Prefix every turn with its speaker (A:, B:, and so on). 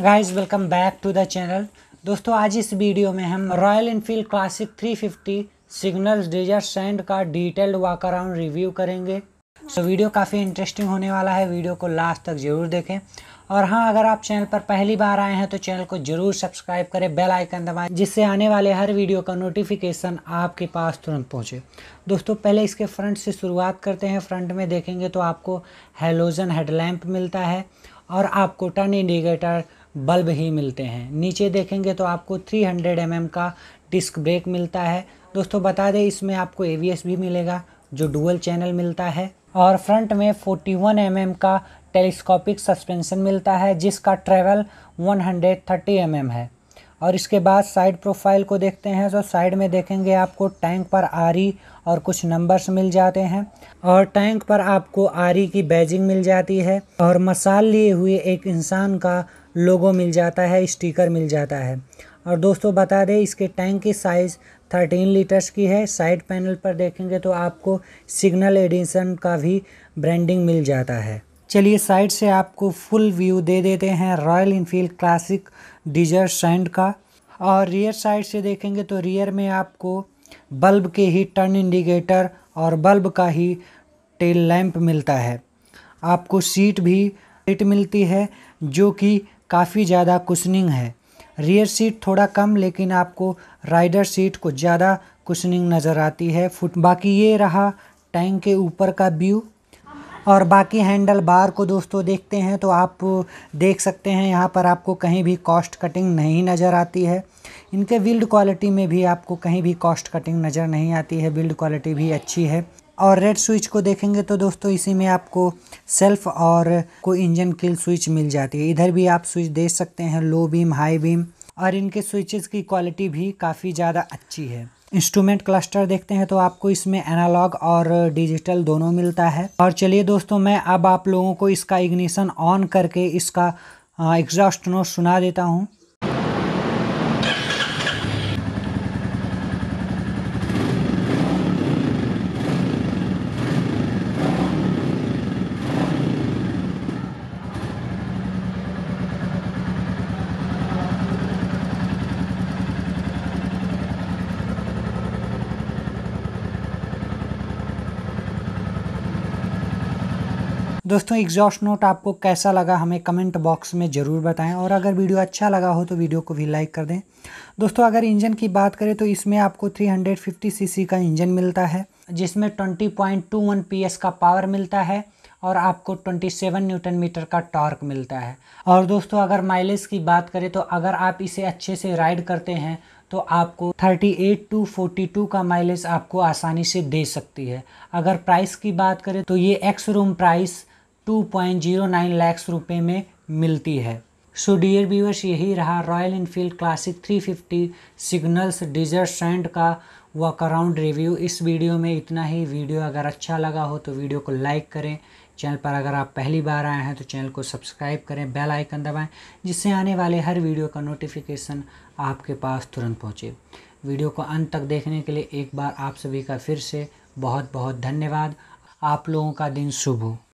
A: guys welcome back to the channel दोस्तों आज इस वीडियो में हम Royal Enfield Classic 350 signal desert sand का डिटेल्ड वॉक अराउंड रिव्यू करेंगे सो so, वीडियो काफ़ी इंटरेस्टिंग होने वाला है वीडियो को लास्ट तक ज़रूर देखें और हाँ अगर आप चैनल पर पहली बार आए हैं तो चैनल को ज़रूर सब्सक्राइब करें बेल आइकन दबाएं जिससे आने वाले हर वीडियो का नोटिफिकेशन आपके पास तुरंत पहुंचे दोस्तों पहले इसके फ्रंट से शुरुआत करते हैं फ्रंट में देखेंगे तो आपको हेलोजन हेडलैम्प मिलता है और आपको टर्न इंडिकेटर बल्ब ही मिलते हैं नीचे देखेंगे तो आपको 300 हंड्रेड mm का डिस्क ब्रेक मिलता है दोस्तों बता दें इसमें आपको ए भी मिलेगा जो डुअल चैनल मिलता है और फ्रंट में 41 वन mm का टेलीस्कोपिक सस्पेंशन मिलता है जिसका ट्रेवल 130 हंड्रेड mm है और इसके बाद साइड प्रोफाइल को देखते हैं तो साइड में देखेंगे आपको टैंक पर आरी और कुछ नंबर्स मिल जाते हैं और टैंक पर आपको आरी की बैजिंग मिल जाती है और मसाल लिए हुए एक इंसान का लोगो मिल जाता है स्टिकर मिल जाता है और दोस्तों बता दें इसके टैंक की साइज़ थर्टीन लीटर्स की है साइड पैनल पर देखेंगे तो आपको सिग्नल एडिशन का भी ब्रांडिंग मिल जाता है चलिए साइड से आपको फुल व्यू दे देते हैं Royal Enfield Classic desert sand का और रियर साइड से देखेंगे तो रियर में आपको बल्ब के ही टर्न इंडिकेटर और बल्ब का ही टेल लैंप मिलता है आपको सीट भी सीट मिलती है जो कि काफ़ी ज़्यादा कुशनिंग है रियर सीट थोड़ा कम लेकिन आपको राइडर सीट को ज़्यादा कुशनिंग नज़र आती है फुट बाकी ये रहा टैंक के ऊपर का व्यू और बाकी हैंडल बार को दोस्तों देखते हैं तो आप देख सकते हैं यहाँ पर आपको कहीं भी कॉस्ट कटिंग नहीं नज़र आती है इनके बिल्ड क्वालिटी में भी आपको कहीं भी कॉस्ट कटिंग नज़र नहीं आती है बिल्ड क्वालिटी भी अच्छी है और रेड स्विच को देखेंगे तो दोस्तों इसी में आपको सेल्फ और को इंजन किल स्विच मिल जाती है इधर भी आप स्विच देख सकते हैं लो बीम हाई बीम और इनके स्विचेस की क्वालिटी भी काफ़ी ज़्यादा अच्छी है इंस्ट्रूमेंट क्लस्टर देखते हैं तो आपको इसमें एनालॉग और डिजिटल दोनों मिलता है और चलिए दोस्तों मैं अब आप लोगों को इसका इग्निशन ऑन करके इसका एग्जॉस्ट हाँ, नोट सुना देता हूँ दोस्तों एग्जॉस्ट नोट आपको कैसा लगा हमें कमेंट बॉक्स में ज़रूर बताएं और अगर वीडियो अच्छा लगा हो तो वीडियो को भी लाइक कर दें दोस्तों अगर इंजन की बात करें तो इसमें आपको 350 सीसी का इंजन मिलता है जिसमें 20.21 पीएस का पावर मिलता है और आपको 27 न्यूटन मीटर का टॉर्क मिलता है और दोस्तों अगर माइलेज की बात करें तो अगर आप इसे अच्छे से राइड करते हैं तो आपको 38 टू 42 का माइलेज आपको आसानी से दे सकती है अगर प्राइस की बात करें तो ये एक्स रूम प्राइस 2.09 लाख रुपए में मिलती है सो डियर व्यूअर्स यही रहा Royal Enfield Classic 350 signals desert sand का वॉक अराउंड रिव्यू इस वीडियो में इतना ही वीडियो अगर अच्छा लगा हो तो वीडियो को लाइक करें चैनल पर अगर आप पहली बार आए हैं तो चैनल को सब्सक्राइब करें बेल आइकन दबाएं जिससे आने वाले हर वीडियो का नोटिफिकेशन आपके पास तुरंत पहुंचे वीडियो को अंत तक देखने के लिए एक बार आप सभी का फिर से बहुत बहुत धन्यवाद आप लोगों का दिन शुभ हो